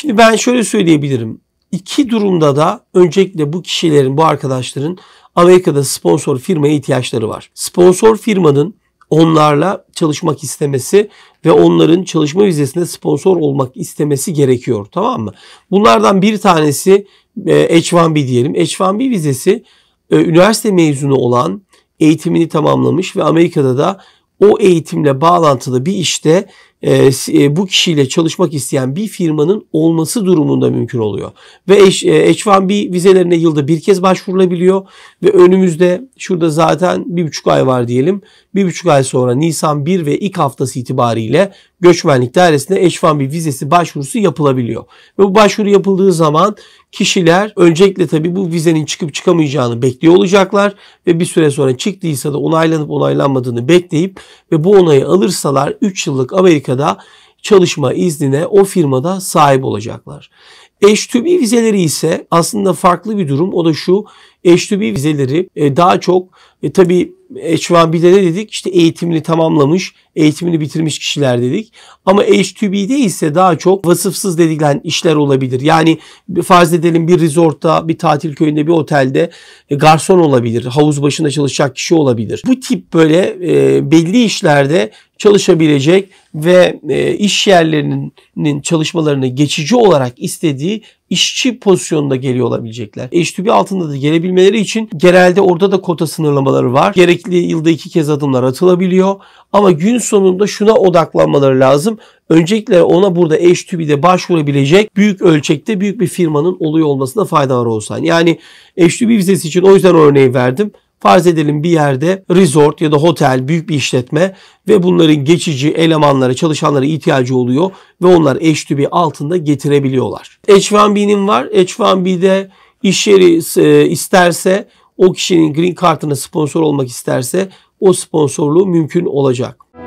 Şimdi ben şöyle söyleyebilirim. İki durumda da öncelikle bu kişilerin, bu arkadaşların Amerika'da sponsor firmaya ihtiyaçları var. Sponsor firmanın onlarla çalışmak istemesi ve onların çalışma vizesinde sponsor olmak istemesi gerekiyor. Tamam mı? Bunlardan bir tanesi e, H1B diyelim. H1B vizesi e, üniversite mezunu olan, eğitimini tamamlamış ve Amerika'da da o eğitimle bağlantılı bir işte e, e, bu kişiyle çalışmak isteyen bir firmanın olması durumunda mümkün oluyor. Ve H1B e, vizelerine yılda bir kez başvurulabiliyor ve önümüzde şurada zaten bir buçuk ay var diyelim. Bir buçuk ay sonra Nisan 1 ve ilk haftası itibariyle göçmenlik dairesine H1B vizesi başvurusu yapılabiliyor. Ve bu başvuru yapıldığı zaman kişiler öncelikle tabii bu vizenin çıkıp çıkamayacağını bekliyor olacaklar ve bir süre sonra çıktıysa da onaylanıp onaylanmadığını bekleyip ve bu onayı alırsalar 3 yıllık Amerika Amerika'da çalışma iznine o firmada sahip olacaklar. Eş tübi vizeleri ise aslında farklı bir durum. O da şu H2B vizeleri e, daha çok e, tabii H1B'de ne dedik? İşte eğitimini tamamlamış, eğitimini bitirmiş kişiler dedik. Ama H2B'de ise daha çok vasıfsız dedikilen işler olabilir. Yani farz edelim bir resortta, bir tatil köyünde, bir otelde e, garson olabilir, havuz başında çalışacak kişi olabilir. Bu tip böyle e, belli işlerde çalışabilecek ve e, iş yerlerinin çalışmalarını geçici olarak istediği işçi pozisyonunda geliyor olabilecekler. H2B altında da gelebilmeleri için genelde orada da kota sınırlamaları var. Gerekli yılda iki kez adımlar atılabiliyor. Ama gün sonunda şuna odaklanmaları lazım. Öncelikle ona burada H2B'de başvurabilecek büyük ölçekte büyük bir firmanın oluyor olmasına fayda var olsan. Yani H2B vizesi için o yüzden örneği verdim. Farz edelim bir yerde resort ya da hotel büyük bir işletme ve bunların geçici elemanlara, çalışanlara ihtiyacı oluyor ve onlar H2B altında getirebiliyorlar. H1B'nin var. H1B'de iş yeri e, isterse o kişinin green kartına sponsor olmak isterse o sponsorluğu mümkün olacak.